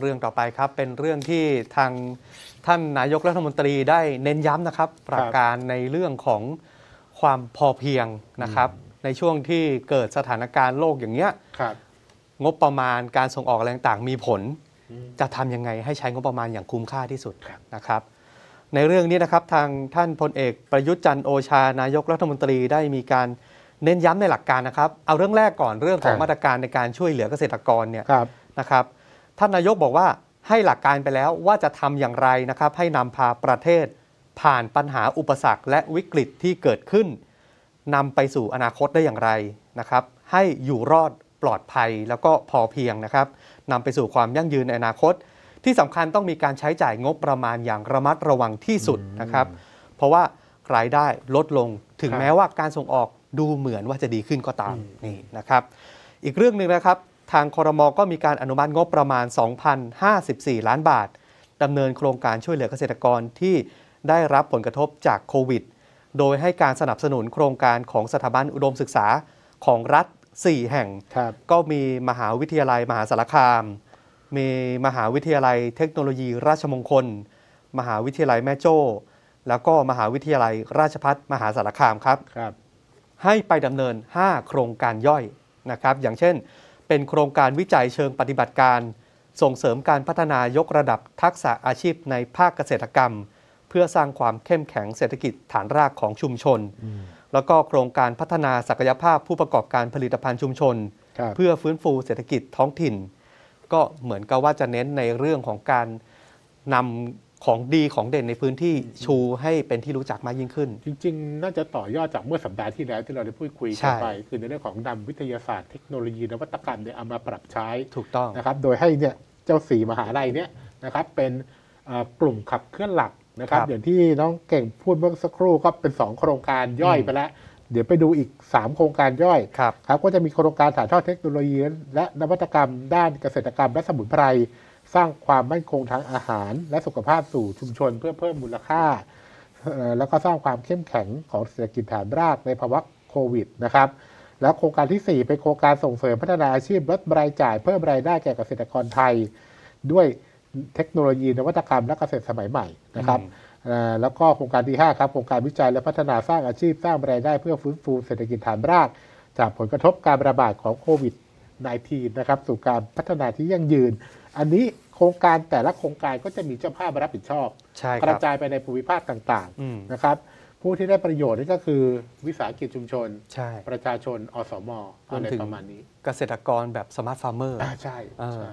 เรื่องต่อไปครับเป็นเรื่องที่ทางท่านนายกรัฐมนตรีได้เน้นย้ำนะครับประการในเรื่องของความพอเพียงนะครับ ในช่วงที่เกิดสถานการณ์โลกอย่างเงี้ยงบประมาณการส่งออกแรงต่างมีผล จะทำยังไงให้ใช้งบประมาณอย่างคุ้มค่าที่สุดนะครับ ในเรื่องนี้นะครับทางท่านพลเอกประยุทธ์จันโอชานายกรัฐมนตรีได้มีการเน้นย้ำในหลักการนะครับ เอาเรื่องแรกก่อนเรื่องของมาตรการในการช่วยเหลือเกษตรกรเนี่ยนะครับท่านนายกบอกว่าให้หลักการไปแล้วว่าจะทำอย่างไรนะครับ ให้นำพาประเทศผ่านปัญหาอุปสรรค และวิกฤตที่เกิดขึ้น นำไปสู่อนาคตได้อย่างไรนะครับ ให้อยู่รอดปลอดภัยแล้วก็พอเพียงนะครับนำไปสู่ความยั่งยืนในอนาคตที่สำคัญต้องมีการใช้จ่ายงบประมาณอย่างระมัดระวังที่สุดนะครับ เพราะว่ารายได้ลดลงถึงแม้ว่าการส่งออกดูเหมือนว่าจะดีขึ้นก็ตามนี่นะครับ อีกเรื่องหนึ่งนะครับทางคอรมอก็มีการอนุมัติงบประมาณ 2,054 ล้านบาทดำเนินโครงการช่วยเหลือเกษตรกรที่ได้รับผลกระทบจากโควิด โดยให้การสนับสนุนโครงการของสถาบันอุดมศึกษาของรัฐ 4 แห่ง ก็มีมหาวิทยาลัยมหาสารคาม มีมหาวิทยาลัยเทคโนโลยีราชมงคล มหาวิทยาลัยแม่โจ้ แล้วก็มหาวิทยาลัยราชพัฒมหาสารคามครับรบให้ไปดำเนิน 5 โครงการย่อยนะครับ อย่างเช่นเป็นโครงการวิจัยเชิงปฏิบัติการส่งเสริมการพัฒนายกระดับทักษะอาชีพในภาคเกษตรกรรม เพื่อสร้างความเข้มแข็งเศรษฐกิจฐานรากของชุมชนแล้วก็โครงการพัฒนาศักยภาพผู้ประกอบการผลิตภัณฑ์ชุมชนเพื่อฟื้นฟูเศรษฐกิจท้องถิ่น ก็เหมือนกับว่าจะเน้นในเรื่องของการนำของดีของเด่นในพื้นที่ชูให้เป็นที่รู้จักมากยิ่งขึ้น จริง ๆ น่าจะต่อยอดจากเมื่อสัปดาห์ที่แล้วที่เราได้พูดคุยกันไป คือในเรื่องของนำวิทยาศาสตร์เทคโนโลยีนวัตกรรมเนี่ยเอามาปรับใช้ถูกต้องนะครับโดยให้เนี่ยเจ้าสี่มหาลัยเนี่ยนะครับเป็นกลุ่มขับเคลื่อนหลักนะครับอย่างที่น้องเก่งพูดเมื่อสักครู่ก็เป็น 2 โครงการย่อยไปแล้ว เดี๋ยวไปดูอีก 3 โครงการย่อยครับก็จะมีโครงการถ่ายทอดเทคโนโลยีและนวัตกรรม ด้านเกษตรกรรม และสมุนไพรสร้างความมั่นคงทางอาหาร และสุขภาพสู่ชุมชน เพื่อเพิ่มมูลค่า แล้วก็สร้างความเข้มแข็งของเศรษฐกิจฐานรากในภาวะโควิดนะครับ แล้วโครงการที่4เป็นโครงการส่งเสริมพัฒนาอาชีพลดรายจ่ายเพิ่มรายได้แก่เกษตรกรไทย ด้วยเทคโนโลยีนวัตกรรมและเกษตรสมัยใหม่นะครับ แล้วก็โครงการที่ 5 ครับ โครงการวิจัยและพัฒนาสร้างอาชีพ สร้างรายได้เพื่อฟื้นฟูเศรษฐกิจฐานรากจากผลกระทบการระบาดของโควิด -19 นะครับ สู่การพัฒนาที่ยั่งยืนอันนี้โครงการแต่ละโครงการก็จะมีเจ้าภาพรับผิดชอบชกระจายไปในภูมิภาคต่าง ๆนะครับ ผู้ที่ได้ประโยชน์นี่ก็คือวิสาหกิจชุมชนชประชาชนอสมอะไรถึงประมาณนี้ เกษตรกรแบบสมาร์ทฟาร์มเมอร์ใช่ใช่